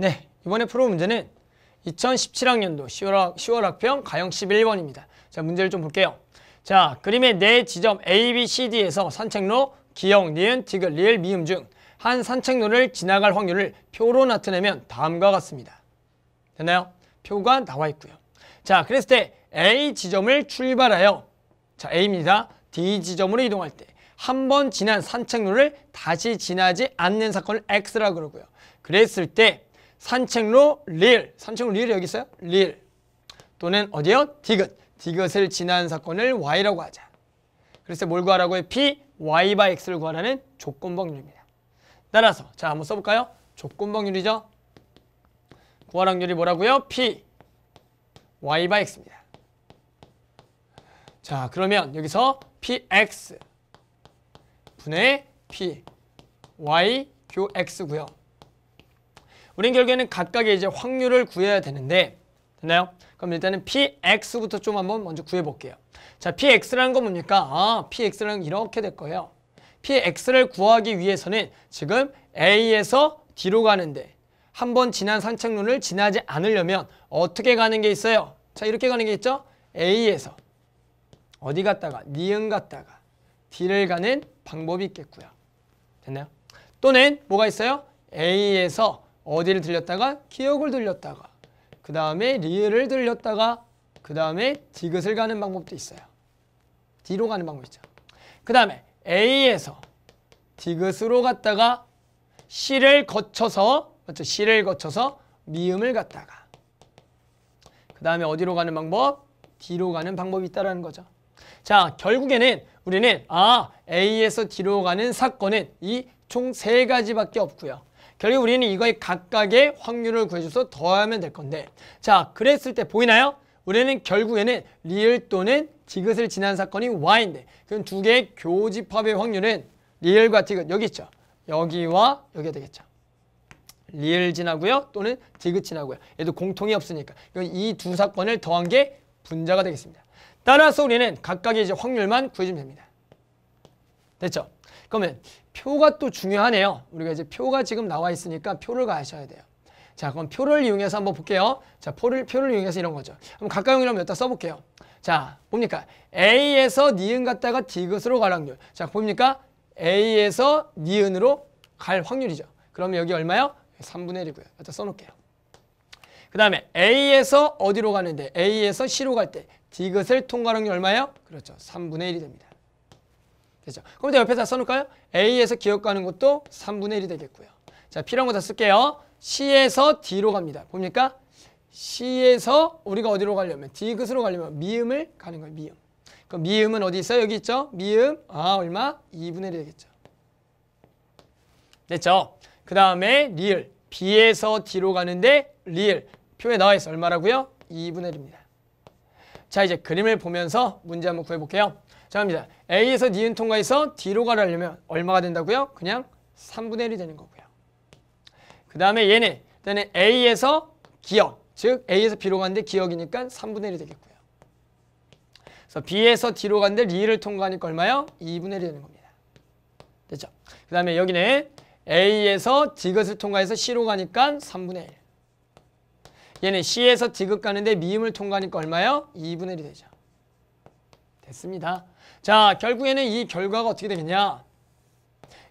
네, 이번에 프로 문제는 2017학년도 10월, 10월 학평 가형 11번입니다. 자, 문제를 좀 볼게요. 자, 그림의 네 지점 A, B, C, D에서 산책로, 기역, 니은, 티귿, 리을, 미음 중 한 산책로를 지나갈 확률을 표로 나타내면 다음과 같습니다. 됐나요? 표가 나와 있고요. 자, 그랬을 때 A 지점을 출발하여 자, A입니다. D 지점으로 이동할 때 한 번 지난 산책로를 다시 지나지 않는 사건을 X라 그러고요. 그랬을 때 산책로 릴, 산책로 릴이 여기 있어요? 릴 또는 어디요? 디귿, 디귿을 지난 사건을 y라고 하자. 그래서 뭘 구하라고 해? p, y 바 x를 구하라는 조건법률입니다. 따라서 자 한번 써볼까요? 조건법률이죠. 구하랑률이 뭐라고요? p, y 바 x입니다. 자 그러면 여기서 px 분의 p, y 교 x고요. 우린 결국에는 각각의 이제 확률을 구해야 되는데 됐나요? 그럼 일단은 px부터 좀 한번 먼저 구해볼게요. 자, px라는 건 뭡니까? 아, px라는 이렇게 될 거예요. px를 구하기 위해서는 지금 a에서 d로 가는데 한 번 지난 산책로를 지나지 않으려면 어떻게 가는 게 있어요? 자, 이렇게 가는 게 있죠? a에서 어디 갔다가 니은 갔다가 d를 가는 방법이 있겠고요. 됐나요? 또는 뭐가 있어요? a에서 어디를 들렸다가 기억을 들렸다가 그 다음에 리을을 들렸다가 그 다음에 디귿을 가는 방법도 있어요. 뒤로 가는 방법 이죠그 다음에 A에서 디귿으로 갔다가 C를 거쳐서 맞죠? C를 거쳐서 미음을 갔다가 그 다음에 어디로 가는 방법? D로 가는 방법이 있다는 거죠. 자, 결국에는 우리는 아 A에서 D로 가는 사건은 이 총 세 가지밖에 없고요. 결국 우리는 이거의 각각의 확률을 구해줘서 더하면 될 건데 자 그랬을 때 보이나요? 우리는 결국에는 리을 또는 디귿을 지난 사건이 y인데 그럼 두 개의 교집합의 확률은 리을과 디귿 여기 있죠. 여기와 여기가 되겠죠. 리을 지나고요. 또는 디귿 지나고요. 얘도 공통이 없으니까 이두 사건을 더한 게 분자가 되겠습니다. 따라서 우리는 각각의 이제 확률만 구해주면 됩니다. 됐죠? 그러면 표가 또 중요하네요. 우리가 이제 표가 지금 나와 있으니까 표를 가셔야 돼요. 자, 그럼 표를 이용해서 한번 볼게요. 자, 표를, 표를 이용해서 이런 거죠. 그럼 가까용이라면 여기다 써볼게요. 자, 봅니까? A에서 니은 갔다가 디귿으로 갈 확률. 자, 봅니까? A에서 니은으로 갈 확률이죠. 그러면 여기 얼마요? 3분의 1이고요. 여기다 써놓을게요. 그 다음에 A에서 어디로 가는데? A에서 C로 갈 때 디귿을 통과하는 게 얼마예요? 그렇죠. 3분의 1이 됩니다. 되죠. 그럼 내 옆에다 써놓을까요? A에서 기억 가는 것도 3분의 1이 되겠고요. 자, 필요한 거 다 쓸게요. C에서 D로 갑니다. 봅니까? C에서 우리가 어디로 가려면 D끝으로 가려면 미음을 가는 거예요. 미음. 그럼 미음은 어디 있어요? 여기 있죠? 미음. 아, 얼마? 2분의 1이 되겠죠. 됐죠? 그 다음에 리을. B에서 D로 가는데 리을. 표에 나와 있어. 얼마라고요? 2분의 1입니다. 자, 이제 그림을 보면서 문제 한번 구해볼게요. 자, 합니다 A에서 니은 통과해서 D로 가려면 얼마가 된다고요? 그냥 3분의 1이 되는 거고요. 그 다음에 얘네, 일단 A에서 기억, 즉 A에서 B로 가는데 기억이니까 3분의 1이 되겠고요. 그래서 B에서 D로 가는데 리를 통과하니까 얼마요? 2분의 1이 되는 겁니다. 됐죠? 그 다음에 여기는 A에서 D것을 통과해서 C로 가니까 3분의 1. 얘는 C에서 D급 가는데 미음을 통과하니까 얼마요? 2분의 1이 되죠. 됐습니다. 자, 결국에는 이 결과가 어떻게 되겠냐?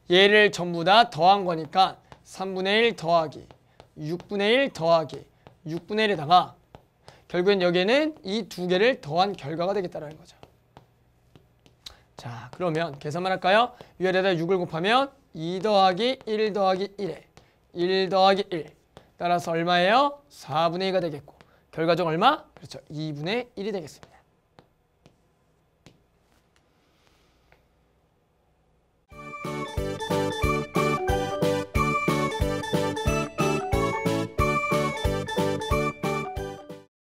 얘를 전부 다 더한 거니까 3분의 1 더하기 6분의 1 더하기 6분의 1에다가 결국엔 여기에는 이 두 개를 더한 결과가 되겠다는 거죠. 자, 그러면 계산만 할까요? 위아래다 6을 곱하면 2 더하기 1 더하기 1에 1 더하기 1 따라서 얼마예요? 4분의 2가 되겠고 결과적 얼마? 그렇죠. 2분의 1이 되겠습니다.